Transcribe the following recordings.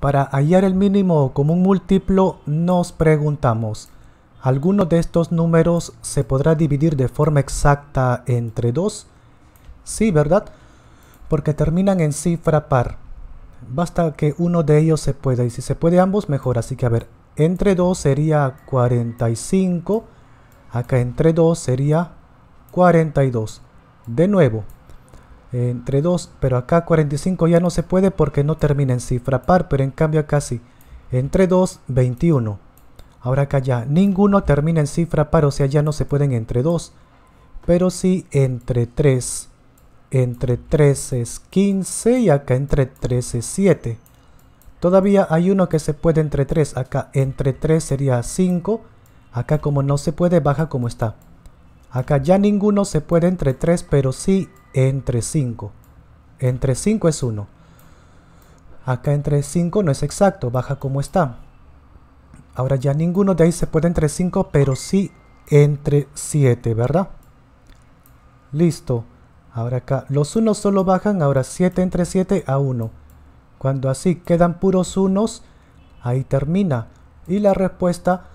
Para hallar el mínimo común múltiplo nos preguntamos, ¿alguno de estos números se podrá dividir de forma exacta entre 2? Sí, ¿verdad? Porque terminan en cifra par. Basta que uno de ellos se pueda, y si se puede ambos, mejor. Así que a ver, entre 2 sería 45, acá entre 2 sería 42. De nuevo, entre 2, pero acá 45 ya no se puede porque no termina en cifra par, pero en cambio acá sí, entre 2, 21. Ahora acá ya, ninguno termina en cifra par, o sea, ya no se pueden entre 2, pero sí entre 3. Entre 3 es 15 y acá entre 3 es 7. Todavía hay uno que se puede entre 3, acá entre 3 sería 5, acá como no se puede, baja como está. Acá ya ninguno se puede entre 3, pero sí entre 5. Entre 5 es 1. Acá entre 5 no es exacto, baja como está. Ahora ya ninguno de ahí se puede entre 5, pero sí entre 7, ¿verdad? Listo. Ahora acá los unos solo bajan, ahora 7 entre 7 a 1. Cuando así quedan puros unos, ahí termina. Y la respuesta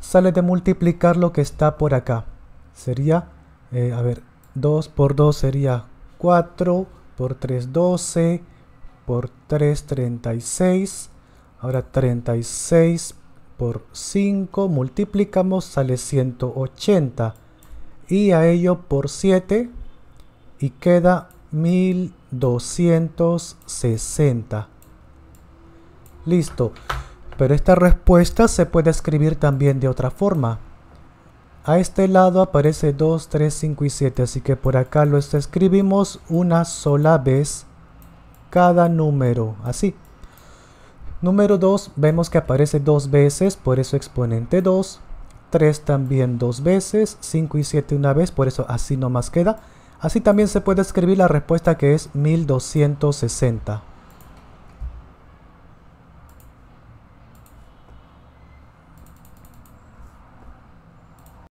sale de multiplicar lo que está por acá. Sería, eh, a ver, 2 por 2 sería 4, por 3 12, por 3 36, ahora 36 por 5, multiplicamos, sale 180 y a ello por 7 y queda 1260. Listo, pero esta respuesta se puede escribir también de otra forma. A este lado aparece 2, 3, 5 y 7, así que por acá lo escribimos una sola vez cada número, así. Número 2, vemos que aparece dos veces, por eso exponente 2. 3 también dos veces, 5 y 7 una vez, por eso así nomás queda. Así también se puede escribir la respuesta que es 1260.